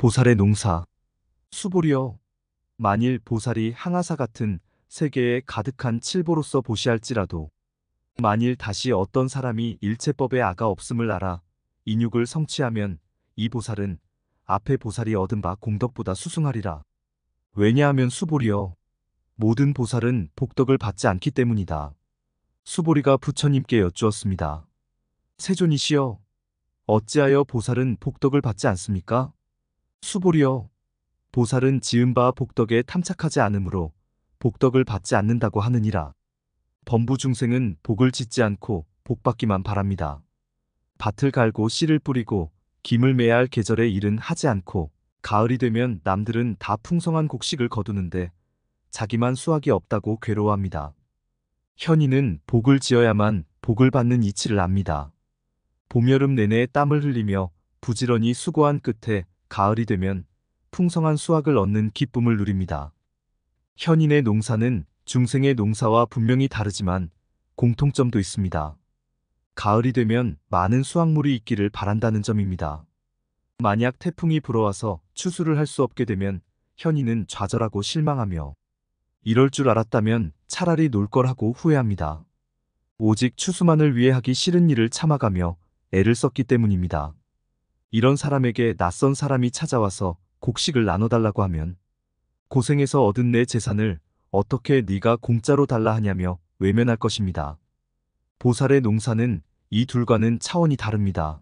보살의 농사 수보리여 만일 보살이 항아사 같은 세계에 가득한 칠보로서 보시할지라도 만일 다시 어떤 사람이 일체법에 아가 없음을 알아 인육을 성취하면 이 보살은 앞에 보살이 얻은 바 공덕보다 수승하리라. 왜냐하면 수보리여 모든 보살은 복덕을 받지 않기 때문이다. 수보리가 부처님께 여쭈었습니다. 세존이시여 어찌하여 보살은 복덕을 받지 않습니까? 수보리여. 보살은 지은 바 복덕에 탐착하지 않으므로 복덕을 받지 않는다고 하느니라. 범부 중생은 복을 짓지 않고 복받기만 바랍니다. 밭을 갈고 씨를 뿌리고 김을 매야 할 계절의 일은 하지 않고 가을이 되면 남들은 다 풍성한 곡식을 거두는데 자기만 수확이 없다고 괴로워합니다. 현인은 복을 지어야만 복을 받는 이치를 압니다. 봄여름 내내 땀을 흘리며 부지런히 수고한 끝에 가을이 되면 풍성한 수확을 얻는 기쁨을 누립니다. 현인의 농사는 중생의 농사와 분명히 다르지만 공통점도 있습니다. 가을이 되면 많은 수확물이 있기를 바란다는 점입니다. 만약 태풍이 불어와서 추수를 할 수 없게 되면 현인은 좌절하고 실망하며 이럴 줄 알았다면 차라리 놀 걸 하고 후회합니다. 오직 추수만을 위해 하기 싫은 일을 참아가며 애를 썼기 때문입니다. 이런 사람에게 낯선 사람이 찾아와서 곡식을 나눠달라고 하면 고생해서 얻은 내 재산을 어떻게 네가 공짜로 달라 하냐며 외면할 것입니다. 보살의 농사는 이 둘과는 차원이 다릅니다.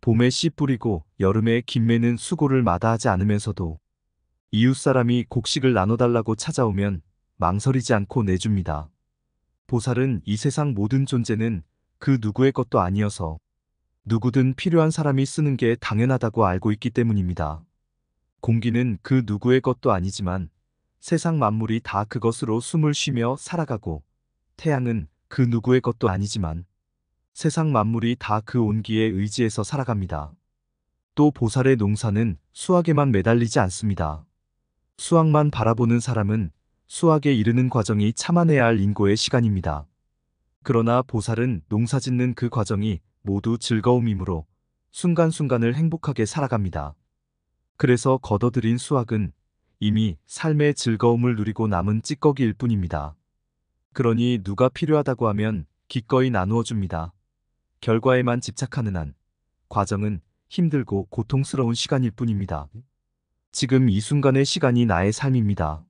봄에 씨 뿌리고 여름에 김매는 수고를 마다하지 않으면서도 이웃사람이 곡식을 나눠달라고 찾아오면 망설이지 않고 내줍니다. 보살은 이 세상 모든 존재는 그 누구의 것도 아니어서 누구든 필요한 사람이 쓰는 게 당연하다고 알고 있기 때문입니다. 공기는 그 누구의 것도 아니지만 세상 만물이 다 그것으로 숨을 쉬며 살아가고 태양은 그 누구의 것도 아니지만 세상 만물이 다 그 온기에 의지해서 살아갑니다. 또 보살의 농사는 수학에만 매달리지 않습니다. 수학만 바라보는 사람은 수학에 이르는 과정이 참아내야 할 인고의 시간입니다. 그러나 보살은 농사짓는 그 과정이 모두 즐거움이므로 순간순간을 행복하게 살아갑니다. 그래서 걷어들인수학은 이미 삶의 즐거움을 누리고 남은 찌꺼기일 뿐입니다. 그러니 누가 필요하다고 하면 기꺼이 나누어 줍니다. 결과에만 집착하는 한 과정은 힘들고 고통스러운 시간일 뿐입니다. 지금 이 순간의 시간이 나의 삶입니다.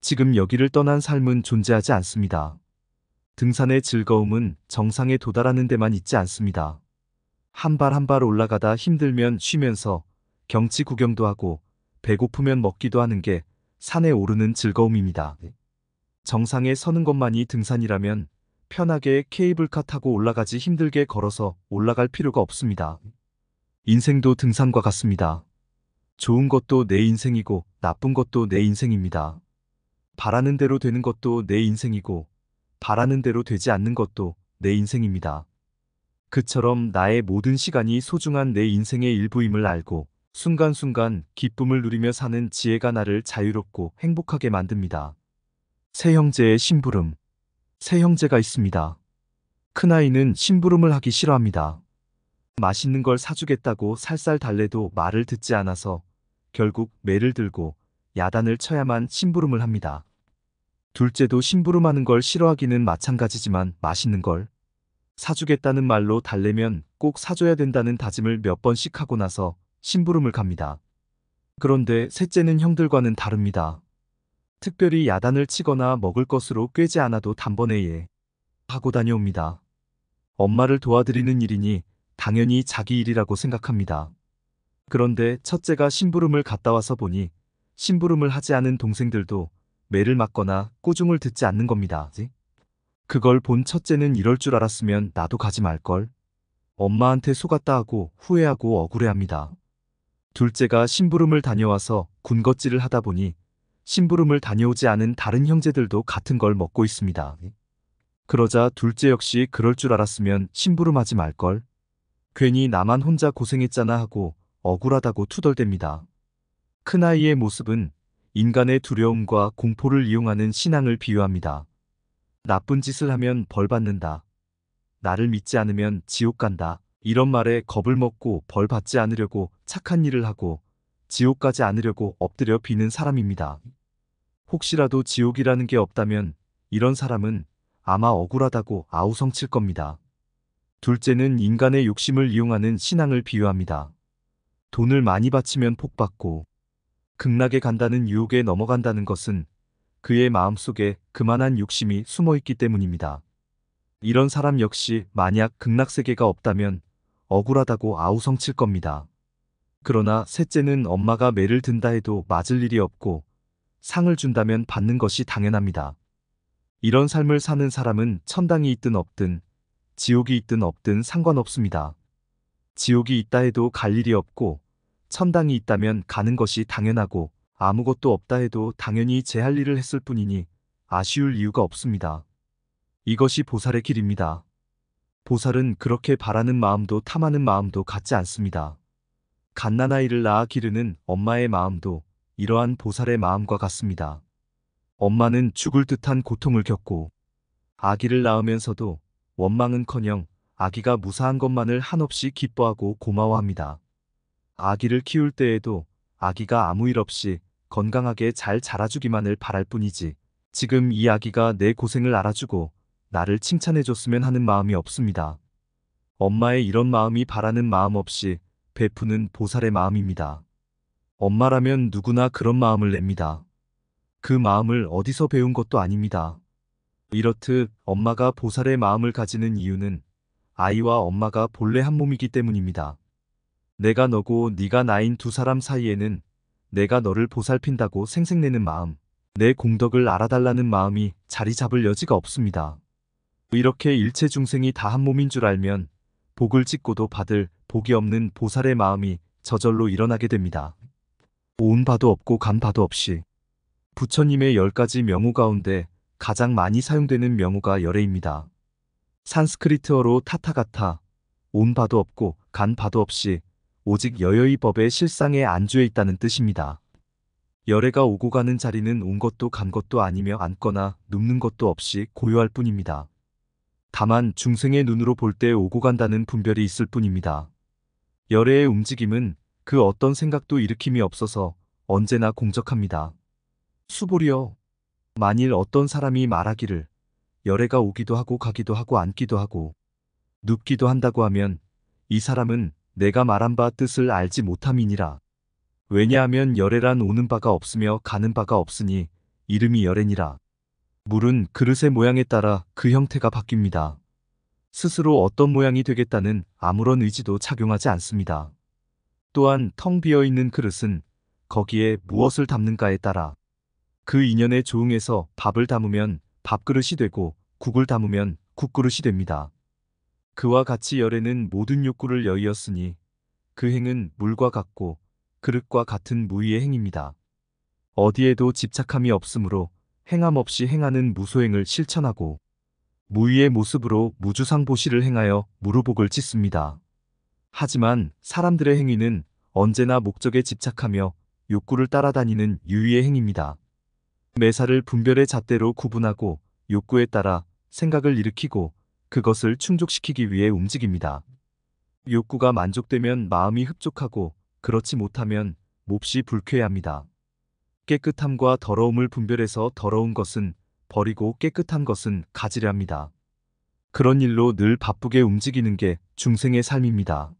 지금 여기를 떠난 삶은 존재하지 않습니다. 등산의 즐거움은 정상에 도달하는 데만 있지 않습니다. 한 발 한 발 올라가다 힘들면 쉬면서 경치 구경도 하고 배고프면 먹기도 하는 게 산에 오르는 즐거움입니다. 정상에 서는 것만이 등산이라면 편하게 케이블카 타고 올라가지 힘들게 걸어서 올라갈 필요가 없습니다. 인생도 등산과 같습니다. 좋은 것도 내 인생이고 나쁜 것도 내 인생입니다. 바라는 대로 되는 것도 내 인생이고 바라는 대로 되지 않는 것도 내 인생입니다. 그처럼 나의 모든 시간이 소중한 내 인생의 일부임을 알고 순간순간 기쁨을 누리며 사는 지혜가 나를 자유롭고 행복하게 만듭니다. 세 형제의 심부름. 세 형제가 있습니다. 큰아이는 심부름을 하기 싫어합니다. 맛있는 걸 사주겠다고 살살 달래도 말을 듣지 않아서 결국 매를 들고 야단을 쳐야만 심부름을 합니다. 둘째도 심부름하는 걸 싫어하기는 마찬가지지만 맛있는 걸 사주겠다는 말로 달래면 꼭 사줘야 된다는 다짐을 몇 번씩 하고 나서 심부름을 갑니다. 그런데 셋째는 형들과는 다릅니다. 특별히 야단을 치거나 먹을 것으로 꿰지 않아도 단번에 예 하고 다녀옵니다. 엄마를 도와드리는 일이니 당연히 자기 일이라고 생각합니다. 그런데 첫째가 심부름을 갔다 와서 보니 심부름을 하지 않은 동생들도 매를 맞거나 꼬중을 듣지 않는 겁니다. 그걸 본 첫째는 이럴 줄 알았으면 나도 가지 말걸. 엄마한테 속았다 하고 후회하고 억울해합니다. 둘째가 심부름을 다녀와서 군것질을 하다 보니 심부름을 다녀오지 않은 다른 형제들도 같은 걸 먹고 있습니다. 그러자 둘째 역시 그럴 줄 알았으면 심부름하지 말걸. 괜히 나만 혼자 고생했잖아 하고 억울하다고 투덜댑니다. 큰아이의 모습은 인간의 두려움과 공포를 이용하는 신앙을 비유합니다. 나쁜 짓을 하면 벌 받는다. 나를 믿지 않으면 지옥 간다. 이런 말에 겁을 먹고 벌 받지 않으려고 착한 일을 하고 지옥 가지 않으려고 엎드려 비는 사람입니다. 혹시라도 지옥이라는 게 없다면 이런 사람은 아마 억울하다고 아우성칠 겁니다. 둘째는 인간의 욕심을 이용하는 신앙을 비유합니다. 돈을 많이 바치면 폭받고 극락에 간다는 유혹에 넘어간다는 것은 그의 마음속에 그만한 욕심이 숨어 있기 때문입니다. 이런 사람 역시 만약 극락세계가 없다면 억울하다고 아우성칠 겁니다. 그러나 셋째는 엄마가 매를 든다 해도 맞을 일이 없고 상을 준다면 받는 것이 당연합니다. 이런 삶을 사는 사람은 천당이 있든 없든 지옥이 있든 없든 상관없습니다. 지옥이 있다 해도 갈 일이 없고 천당이 있다면 가는 것이 당연하고 아무것도 없다 해도 당연히 제할 일을 했을 뿐이니 아쉬울 이유가 없습니다. 이것이 보살의 길입니다. 보살은 그렇게 바라는 마음도 탐하는 마음도 같지 않습니다. 갓난아이를 낳아 기르는 엄마의 마음도 이러한 보살의 마음과 같습니다. 엄마는 죽을 듯한 고통을 겪고 아기를 낳으면서도 원망은커녕 아기가 무사한 것만을 한없이 기뻐하고 고마워합니다. 아기를 키울 때에도 아기가 아무 일 없이 건강하게 잘 자라주기만을 바랄 뿐이지 지금 이 아기가 내 고생을 알아주고 나를 칭찬해줬으면 하는 마음이 없습니다. 엄마의 이런 마음이 바라는 마음 없이 베푸는 보살의 마음입니다. 엄마라면 누구나 그런 마음을 냅니다. 그 마음을 어디서 배운 것도 아닙니다. 이렇듯 엄마가 보살의 마음을 가지는 이유는 아이와 엄마가 본래 한 몸이기 때문입니다. 내가 너고 네가 나인 두 사람 사이에는 내가 너를 보살핀다고 생색내는 마음, 내 공덕을 알아달라는 마음이 자리 잡을 여지가 없습니다. 이렇게 일체 중생이 다 한 몸인 줄 알면 복을 찍고도 받을 복이 없는 보살의 마음이 저절로 일어나게 됩니다. 온 바도 없고 간 바도 없이 부처님의 열 가지 명호 가운데 가장 많이 사용되는 명호가 열애입니다. 산스크리트어로 타타가타, 온 바도 없고 간 바도 없이 오직 여여의 법의 실상에 안주해 있다는 뜻입니다. 열애가 오고 가는 자리는 온 것도 간 것도 아니며 앉거나 눕는 것도 없이 고요할 뿐입니다. 다만 중생의 눈으로 볼 때 오고 간다는 분별이 있을 뿐입니다. 열애의 움직임은 그 어떤 생각도 일으킴이 없어서 언제나 공적합니다. 수보리여 만일 어떤 사람이 말하기를 열애가 오기도 하고 가기도 하고 앉기도 하고 눕기도 한다고 하면 이 사람은 내가 말한 바 뜻을 알지 못함이니라. 왜냐하면 열애란 오는 바가 없으며 가는 바가 없으니 이름이 열애니라. 물은 그릇의 모양에 따라 그 형태가 바뀝니다. 스스로 어떤 모양이 되겠다는 아무런 의지도 착용하지 않습니다. 또한 텅 비어 있는 그릇은 거기에 무엇을 담는가에 따라 그 인연의 조응에서 밥을 담으면 밥그릇이 되고 국을 담으면 국그릇이 됩니다. 그와 같이 열애는 모든 욕구를 여의었으니 그 행은 물과 같고 그릇과 같은 무의의 행입니다. 어디에도 집착함이 없으므로 행함 없이 행하는 무소행을 실천하고 무의의 모습으로 무주상보시를 행하여 무르복을짓습니다 하지만 사람들의 행위는 언제나 목적에 집착하며 욕구를 따라다니는 유의의 행입니다. 매사를 분별의 잣대로 구분하고 욕구에 따라 생각을 일으키고 그것을 충족시키기 위해 움직입니다. 욕구가 만족되면 마음이 흡족하고 그렇지 못하면 몹시 불쾌합니다. 깨끗함과 더러움을 분별해서 더러운 것은 버리고 깨끗한 것은 가지려 합니다. 그런 일로 늘 바쁘게 움직이는 게 중생의 삶입니다.